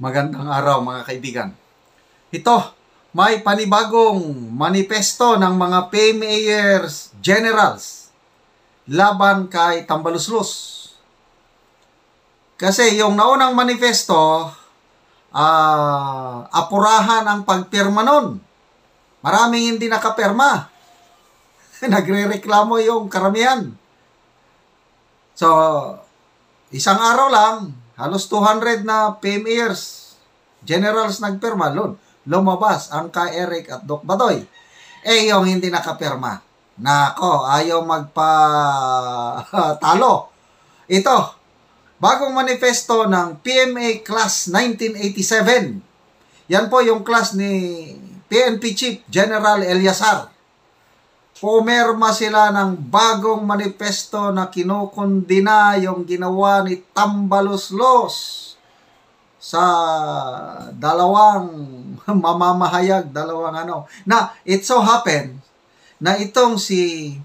Magandang araw mga kaibigan. Ito, may panibagong manifesto ng mga PMAers Generals laban kay Tambaluslus. Kasi yung naunang manifesto, uh, apurahan ang pagpirma nun. Maraming hindi nakapirma. Nagre-reklamo yung karamihan. So, isang araw lang, Halos 200 na PMEers, generals nagpirma, Lord. Lumabas ang ka Eric at Doc Badoy. Eh, yung hindi nakapirma. Nako, ayaw magpa-talo. Ito, bagong manifesto ng PMA Class 1987. Yan po yung class ni PNP Chief General Eliasar pumerma sila ng bagong manifesto na kinukundina yung ginawa ni Tambaloslos sa dalawang mamamahayag, dalawang ano. Na it so happen na itong si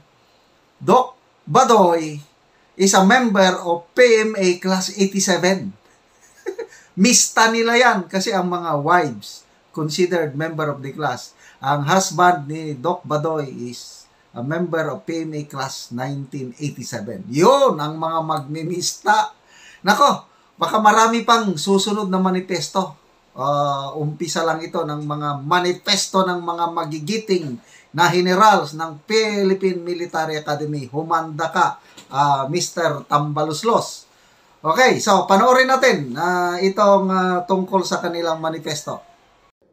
Doc Badoy is a member of PMA Class 87. Mista nila yan kasi ang mga wives considered member of the class. Ang husband ni Doc Badoy is a member of PMA Class 1987. Yun ang mga magmimista. Nako, baka marami pang susunod na manifesto. Uh, umpisa lang ito ng mga manifesto ng mga magigiting na generals ng Philippine Military Academy. Humanda ka, uh, ah, Mr. Tambaluslos. Okay, so panoorin natin uh, itong uh, tungkol sa kanilang manifesto.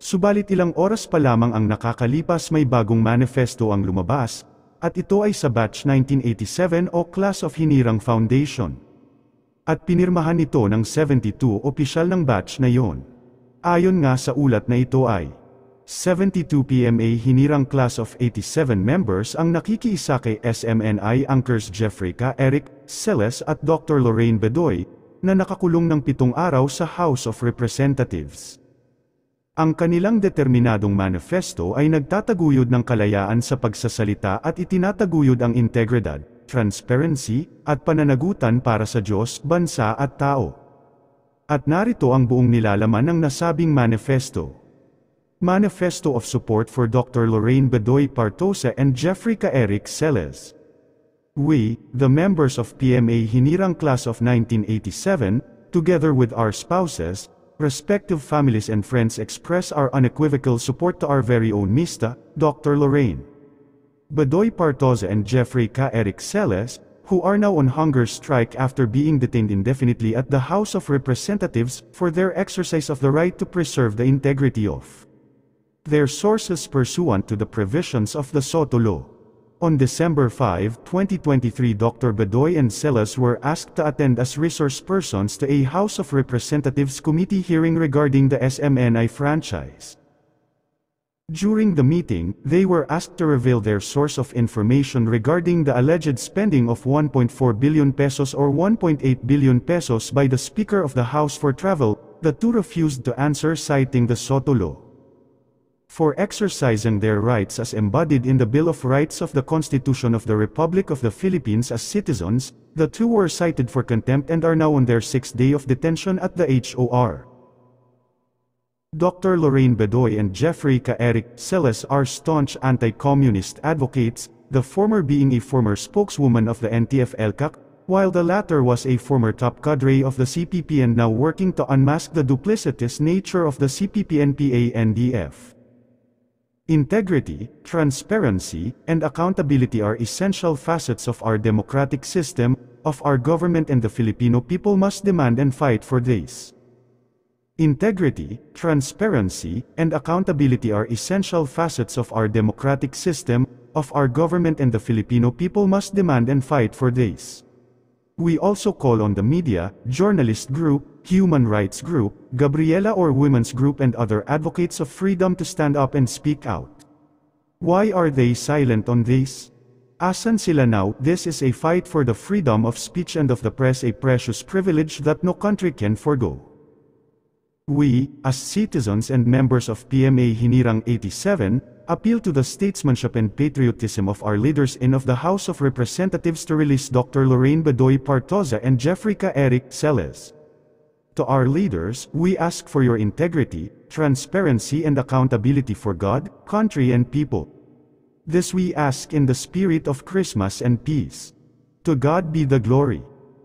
Subalit ilang oras pa lamang ang nakakalipas may bagong manifesto ang lumabas, at ito ay sa batch 1987 o Class of Hinirang Foundation. At pinirmahan ito ng 72 opisyal ng batch na yon. Ayon nga sa ulat na ito ay 72 PMA hinirang class of 87 members ang nakikiisa kay SMNI anchors Jeffrey K. Eric Celes at Dr. Lorraine Bedoy, na nakakulong ng pitong araw sa House of Representatives. Ang kanilang determinadong manifesto ay nagtataguyod ng kalayaan sa pagsasalita at itinataguyod ang integridad, transparency, at pananagutan para sa Diyos, bansa at tao. At narito ang buong nilalaman ng nasabing manifesto. Manifesto of Support for Dr. Lorraine Bedoy Partosa and Jeffrey Kaeric Celes. We, the members of PMA Hinirang Class of 1987, together with our spouses, respective families and friends express our unequivocal support to our very own Mista, Dr. Lorraine. Bedoy Partoza and Jeffrey K. Eric Celes, who are now on hunger strike after being detained indefinitely at the House of Representatives for their exercise of the right to preserve the integrity of their sources pursuant to the provisions of the SOTO law. On December 5, 2023 Dr. Bedoy and Celas were asked to attend as resource persons to a House of Representatives committee hearing regarding the SMNI franchise. During the meeting, they were asked to reveal their source of information regarding the alleged spending of 1.4 billion pesos or 1.8 billion pesos by the Speaker of the House for travel, the two refused to answer citing the SOTO law for exercising their rights as embodied in the Bill of Rights of the Constitution of the Republic of the Philippines as citizens, the two were cited for contempt and are now on their sixth day of detention at the HOR. Dr. Lorraine Bedoy and Jeffrey K. Eric Celes are staunch anti-communist advocates, the former being a former spokeswoman of the NTF-ELCAC, while the latter was a former top cadre of the CPP and now working to unmask the duplicitous nature of the CPP-NPA-NDF. Integrity, transparency, and accountability are essential facets of our democratic system, of our government and the Filipino people must demand and fight for this. Integrity, transparency, and accountability are essential facets of our democratic system, of our government and the Filipino people must demand and fight for this. We also call on the media, journalist group, human rights group, Gabriela or women's group and other advocates of freedom to stand up and speak out. Why are they silent on this? Asan sila now, this is a fight for the freedom of speech and of the press a precious privilege that no country can forego. We, as citizens and members of PMA Hinirang 87, appeal to the statesmanship and patriotism of our leaders in of the House of Representatives to release Dr. Lorraine Bedoy Partoza and Jeffrey K. Eric Celes. To our leaders, we ask for your integrity, transparency and accountability for God, country and people. This we ask in the spirit of Christmas and peace. To God be the glory.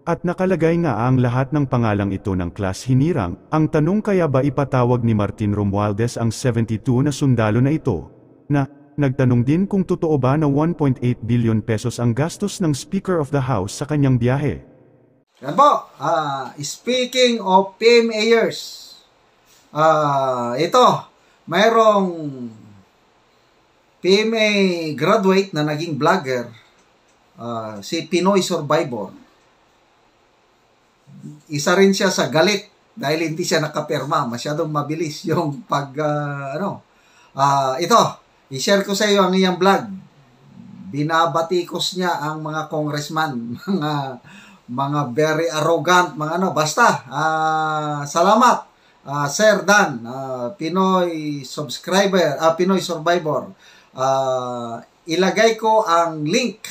At nakalagay nga ang lahat ng pangalang ito ng klas hinirang, ang tanong kaya ba ipatawag ni Martin Romualdez ang 72 na sundalo na ito, na, nagtanong din kung totoo ba na 1.8 billion pesos ang gastos ng Speaker of the House sa kanyang biyahe. Yan po, uh, speaking of PMAers, uh, ito, mayroong PMA graduate na naging vlogger, uh, si Pinoy Survivor. Isa rin siya sa galit dahil hindi siya nakaperma. Masyadong mabilis yung pag, uh, ano, uh, ito, I-share ko sa iyo ang iyang vlog. Binabatikos niya ang mga congressman, mga mga very arrogant, mga ano, basta. Uh, salamat, uh, Sir Dan, uh, Pinoy subscriber, uh, Pinoy survivor. Uh, ilagay ko ang link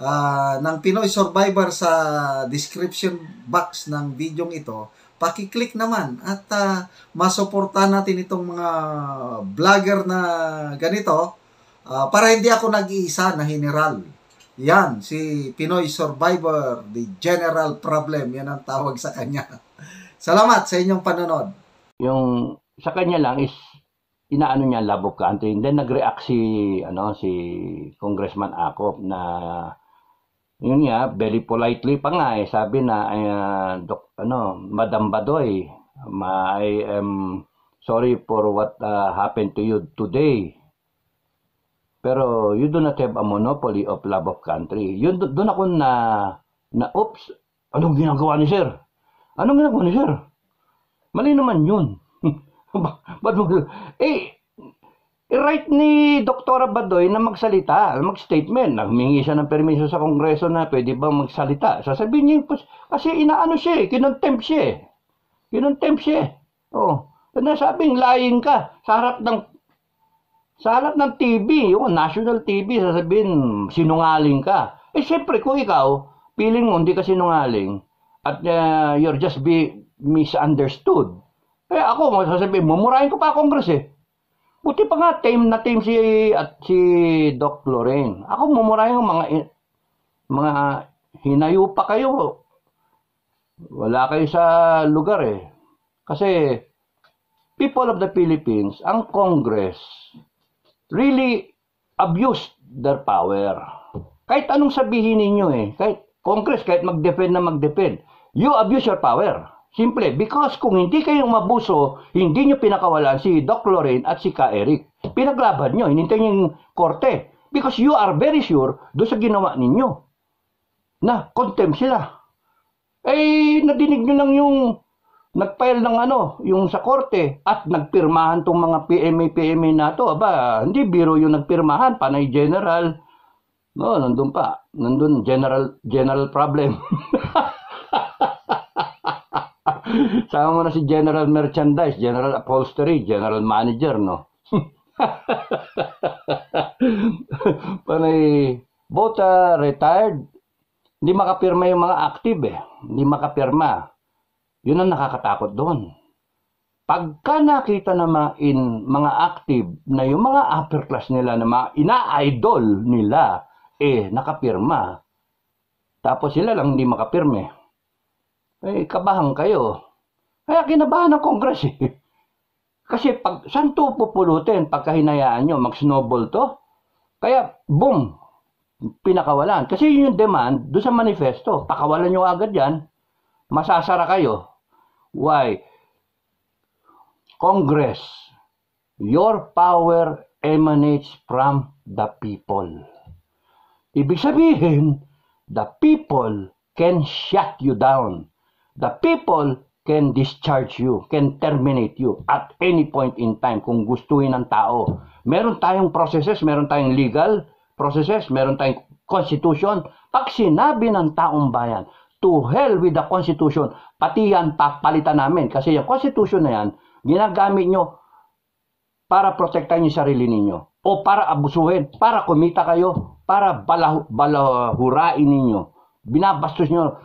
uh, ng Pinoy Survivor sa description box ng video ito Paki-click naman at uh, ah, masuportahan natin itong mga vlogger na ganito uh, para hindi ako nag-iisa na general. Yan, si Pinoy Survivor, the General Problem, yan ang tawag sa kanya. Salamat sa inyong panonood. Yung sa kanya lang is inaano niya labok ka. And then nag-react si, ano, si Congressman Akop na yun nga, very politely pa nga eh, sabi na, uh, dok, ano, Madam Badoy, ma, I am sorry for what uh, happened to you today. Pero you do not have a monopoly of love of country. Yun, doon ako na, na, oops, anong ginagawa ni sir? Anong ginagawa ni sir? Mali naman yun. Ba't mo, eh, right ni Dr. Badoy na magsalita, mag-statement, na humingi siya ng permiso sa Kongreso na pwede ba magsalita. Sasabihin niya, kasi inaano siya, eh, kinontempt siya. Eh. Kinontempt siya. Eh. Oh. sabing lying ka sa harap ng sa harap ng TV, yung national TV, sasabihin sinungaling ka. Eh syempre kung ikaw, feeling mo hindi ka sinungaling at uh, you're just be misunderstood. Eh ako, sasabihin, mumurahin ko pa Kongres eh. Buti pa nga, team na team si, at si Doc Loren. Ako mumura yung mga, mga hinayo pa kayo. Wala kayo sa lugar eh. Kasi, people of the Philippines, ang Congress, really abused their power. Kahit anong sabihin ninyo eh, kahit Congress, kahit mag-defend na mag-defend, you abuse your power. Simple, because kung hindi kayong mabuso, hindi nyo pinakawalan si Doc Loren at si Ka Eric. Pinaglaban nyo, hinintay nyo yung korte. Because you are very sure do sa ginawa ninyo na contempt sila. Eh, nadinig nyo lang yung nagfile ng ano, yung sa korte at nagpirmahan tong mga PMA PMA na to. Aba, hindi biro yung nagpirmahan, panay general. No, nandun pa. Nandun general general problem. Sama mo na si General Merchandise, General Upholstery, General Manager, no? Panay, both uh, retired, hindi makapirma yung mga active eh. Hindi makapirma. Yun ang nakakatakot doon. Pagka nakita na mga, in, mga active na yung mga upper class nila na mga ina-idol nila, eh, nakapirma. Tapos sila lang hindi makapirma eh eh, kabahan kayo. Kaya kinabahan ng Congress eh. Kasi pag, saan to pupulutin pagka hinayaan nyo, mag-snowball to? Kaya, boom, pinakawalan. Kasi yun yung demand do sa manifesto. Pakawalan nyo agad yan, masasara kayo. Why? Congress, your power emanates from the people. Ibig sabihin, the people can shut you down the people can discharge you, can terminate you at any point in time kung gustuin ng tao. Meron tayong processes, meron tayong legal processes, meron tayong constitution. Pag sinabi ng taong bayan, to hell with the constitution, pati yan papalitan namin. Kasi yung constitution na yan, ginagamit nyo para protektahan yung sarili ninyo o para abusuhin, para kumita kayo, para balahurain ninyo. Binabastos nyo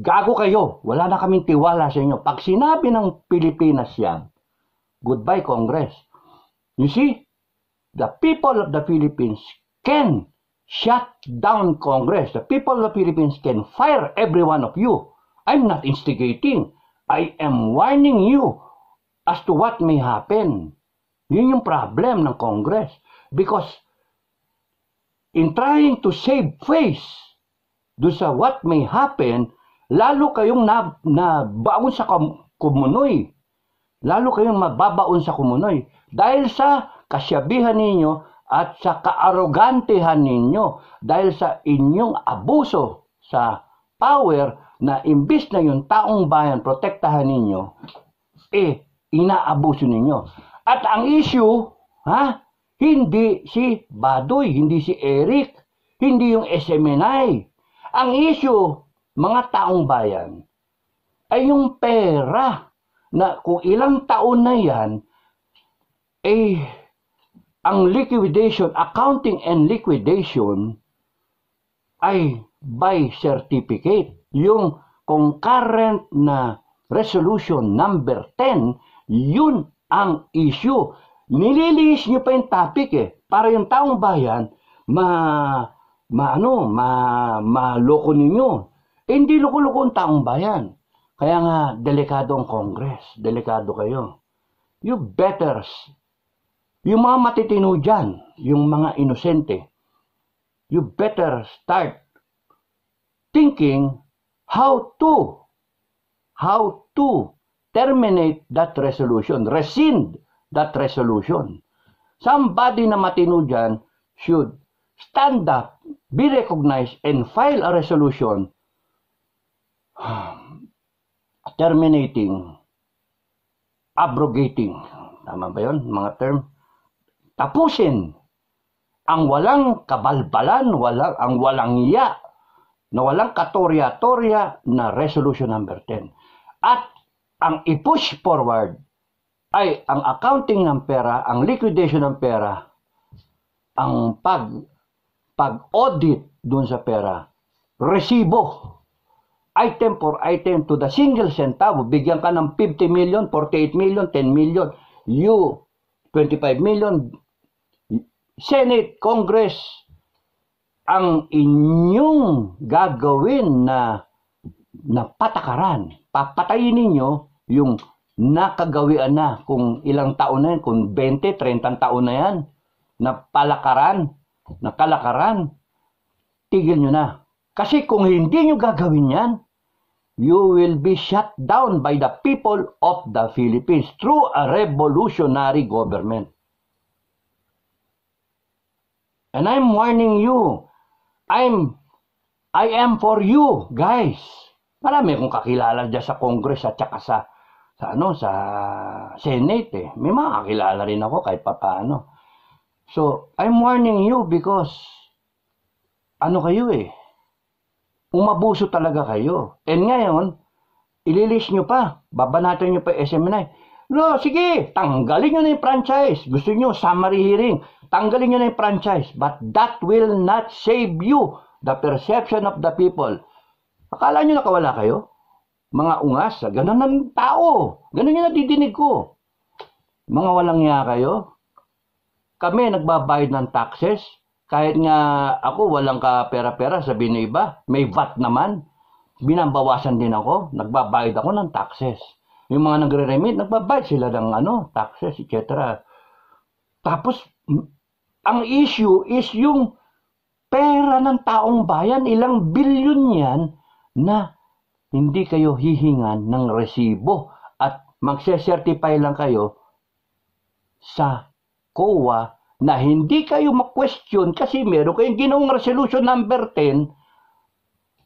Gago kayo. Wala na kaming tiwala sa inyo. Pag sinabi ng Pilipinas yan, goodbye Congress. You see, the people of the Philippines can shut down Congress. The people of the Philippines can fire every one of you. I'm not instigating. I am warning you as to what may happen. Yun yung problem ng Congress. Because in trying to save face do sa what may happen, lalo kayong na, nabaon sa kumunoy. Lalo kayong mababaon sa kumunoy. Dahil sa kasyabihan ninyo at sa kaarogantehan ninyo. Dahil sa inyong abuso sa power na imbis na yung taong bayan protektahan ninyo, eh, inaabuso ninyo. At ang issue, ha, hindi si Badoy, hindi si Eric, hindi yung SMNI. Ang issue, mga taong bayan ay yung pera na kung ilang taon na yan, eh, ang liquidation, accounting and liquidation ay by certificate. Yung concurrent na resolution number 10, yun ang issue. Nililihis nyo pa yung topic eh, para yung taong bayan ma, ma ano, ma, maloko ninyo hindi loko-loko ang taong bayan. Kaya nga, delikado ang Congress. Delikado kayo. You betters. Yung mga matitino dyan, yung mga inosente, you better start thinking how to, how to terminate that resolution, rescind that resolution. Somebody na matino dyan should stand up, be recognized, and file a resolution terminating, abrogating, tama ba yon mga term? Tapusin ang walang kabalbalan, walang, ang walang iya, na walang katorya-torya na resolution number 10. At ang i-push forward ay ang accounting ng pera, ang liquidation ng pera, ang pag pag-audit doon sa pera, resibo item for item to the single centavo, bigyan ka ng 50 million, 48 million, 10 million, you 25 million, Senate, Congress, ang inyong gagawin na na patakaran, papatayin ninyo yung nakagawian na kung ilang taon na yan, kung 20, 30 taon na yan, na palakaran, na kalakaran, tigil nyo na. Kasi kung hindi nyo gagawin yan, you will be shut down by the people of the Philippines through a revolutionary government. And I'm warning you, I'm, I am for you, guys. Marami akong kakilala dyan sa Congress at saka sa, sa, ano, sa Senate. Eh. May mga kakilala rin ako kahit papaano. So, I'm warning you because ano kayo eh, umabuso talaga kayo. And ngayon, ililis nyo pa, babanatan nyo pa SMNI. No, sige, tanggalin nyo na yung franchise. Gusto nyo, summary hearing. Tanggalin nyo na yung franchise. But that will not save you the perception of the people. Akala nyo nakawala kayo? Mga ungas, ganun ng tao. Ganun yung nadidinig ko. Mga walang niya kayo. Kami nagbabayad ng taxes. Kahit nga ako walang kapera-pera, sabihin ng iba, may VAT naman. Binabawasan din ako, nagbabayad ako ng taxes. Yung mga nagre-remit, nagbabayad sila ng ano, taxes, etc. Tapos, ang issue is yung pera ng taong bayan, ilang bilyon yan na hindi kayo hihingan ng resibo at magse-certify lang kayo sa COA na hindi kayo mag-question kasi meron kayong ginawang resolution number 10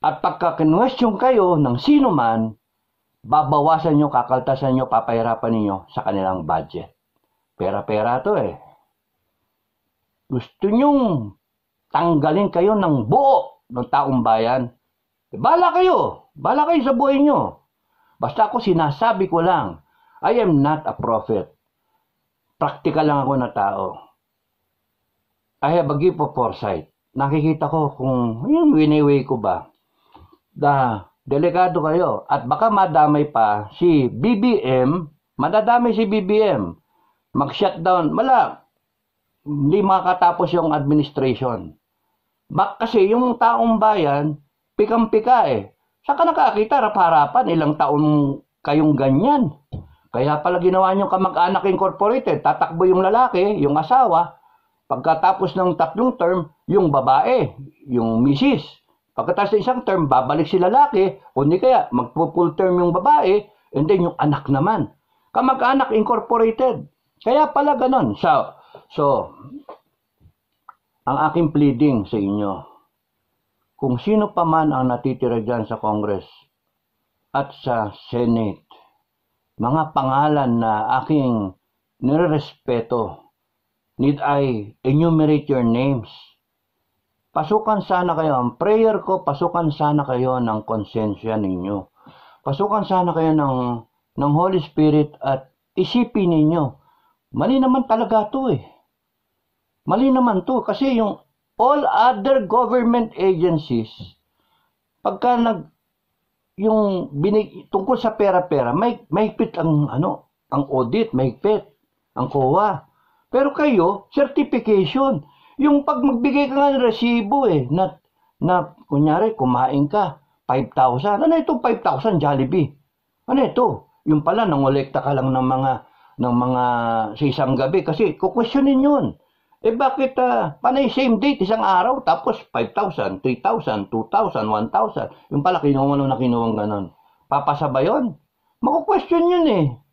at pagka-question kayo ng sino man, babawasan nyo, kakaltasan nyo, papahirapan ninyo sa kanilang budget. Pera-pera to eh. Gusto nyong tanggalin kayo ng buo ng taong bayan. Bala kayo. Bala kayo sa buhay nyo. Basta ako sinasabi ko lang, I am not a prophet. Praktikal lang ako na tao. I have a gift of foresight. Nakikita ko kung yung winiway ko ba. Da, delikado kayo. At baka madamay pa si BBM. Madadamay si BBM. Mag-shutdown. Wala. Hindi makakatapos yung administration. Bak kasi yung taong bayan, pikang-pika eh. Saka nakakita, harap-harapan, ilang taon kayong ganyan. Kaya pala ginawa nyo kamag-anak incorporated, tatakbo yung lalaki, yung asawa, Pagkatapos ng tatlong term, yung babae, yung misis. Pagkatapos ng isang term, babalik si lalaki, o di kaya magpo-full term yung babae, and then yung anak naman. Kamag-anak incorporated. Kaya pala ganon. So, so, ang aking pleading sa inyo, kung sino pa man ang natitira dyan sa Congress at sa Senate, mga pangalan na aking nirerespeto Need I enumerate your names? Pasukan sana kayo, ang prayer ko, pasukan sana kayo ng konsensya ninyo. Pasukan sana kayo ng, ng Holy Spirit at isipin ninyo, mali naman talaga to eh. Mali naman to kasi yung all other government agencies, pagka nag, yung binig, tungkol sa pera-pera, may, may pit ang, ano, ang audit, may pit, ang COA, pero kayo, certification. Yung pag magbigay ka nga ng resibo eh, na, na kunyari kumain ka, 5,000. Ano itong 5,000 Jollibee? Ano ito? Yung pala, nangolekta ka lang ng mga ng mga sa isang gabi kasi kukwestiyonin yun. Eh bakit uh, ah, panay same date, isang araw, tapos 5,000, 3,000, 2,000, 1,000. Yung pala kinuha mo na kinuha ganun. Papasa ba yun? Makukwestiyon yun eh.